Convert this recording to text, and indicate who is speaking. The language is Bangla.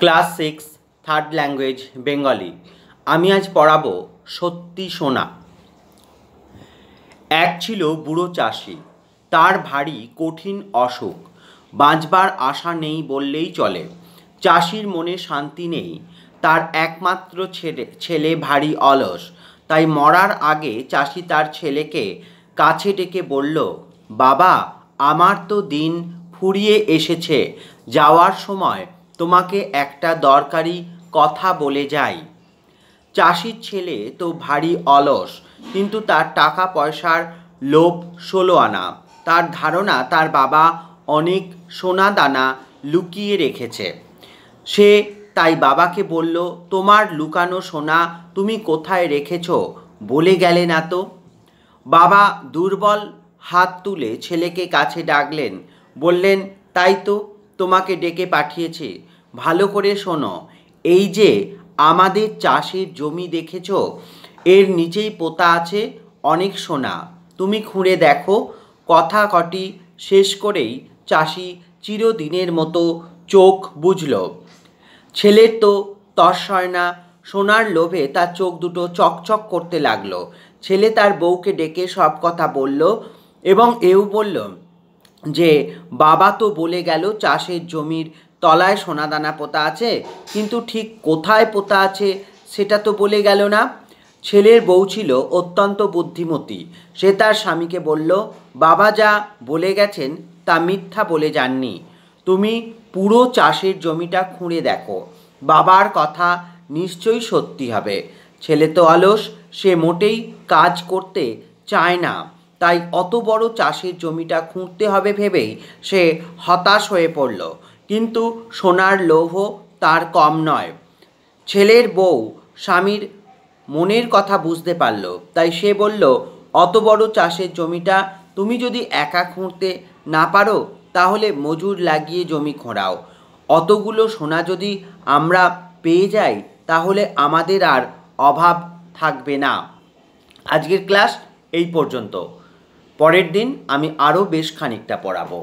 Speaker 1: class six third language Bengali আমি আজ পড়াবো সত্যি সোনা এক ছিল বুড়ো চাষি তার ভারী কঠিন অসুখ বাঁচবার আশা নেই বললেই চলে চাষির মনে শান্তি নেই তার একমাত্র ছেলে ছেলে ভারী অলস তাই মরার আগে চাষি তার ছেলেকে কাছে ডেকে বলল বাবা আমার তো দিন ফুরিয়ে এসেছে যাওয়ার সময় তোমাকে একটা দরকারি কথা বলে যাই চাষির ছেলে তো ভারী অলস কিন্তু তার টাকা পয়সার লোভ ষোলো আনা তার ধারণা তার বাবা অনেক সোনা দানা লুকিয়ে রেখেছে সে তাই বাবাকে বলল তোমার লুকানো সোনা তুমি কোথায় রেখেছ বলে গেলে না তো বাবা দুর্বল হাত তুলে ছেলেকে কাছে ডাকলেন বললেন তাই তো তোমাকে ডেকে পাঠিয়েছে ভালো করে শোনো এই যে আমাদের চাষের জমি দেখেছ এর নিচেই পোতা আছে অনেক সোনা তুমি খুঁড়ে দেখো কথা কটি শেষ করেই চাষি চিরদিনের মতো চোখ বুঝল ছেলের তো হয় না সোনার লোভে তার চোখ দুটো চকচক করতে লাগলো ছেলে তার বউকে ডেকে সব কথা বলল এবং এও বলল যে বাবা তো বলে গেল চাষের জমির তলায় সোনাদানা পোতা আছে কিন্তু ঠিক কোথায় পোতা আছে সেটা তো বলে গেল না ছেলের বউ ছিল অত্যন্ত বুদ্ধিমতী সে তার স্বামীকে বলল বাবা যা বলে গেছেন তা মিথ্যা বলে যাননি তুমি পুরো চাষের জমিটা খুঁড়ে দেখো বাবার কথা নিশ্চয়ই সত্যি হবে ছেলে তো অলস সে মোটেই কাজ করতে চায় না তাই অত বড় চাষের জমিটা খুঁড়তে হবে ভেবেই সে হতাশ হয়ে পড়ল কিন্তু সোনার লোভ তার কম নয় ছেলের বউ স্বামীর মনের কথা বুঝতে পারল তাই সে বলল অত বড় চাষের জমিটা তুমি যদি একা খুঁড়তে না পারো তাহলে মজুর লাগিয়ে জমি খোঁড়াও অতগুলো সোনা যদি আমরা পেয়ে যাই তাহলে আমাদের আর অভাব থাকবে না আজকের ক্লাস এই পর্যন্ত পরের দিন আমি আরও বেশ খানিকটা পড়াবো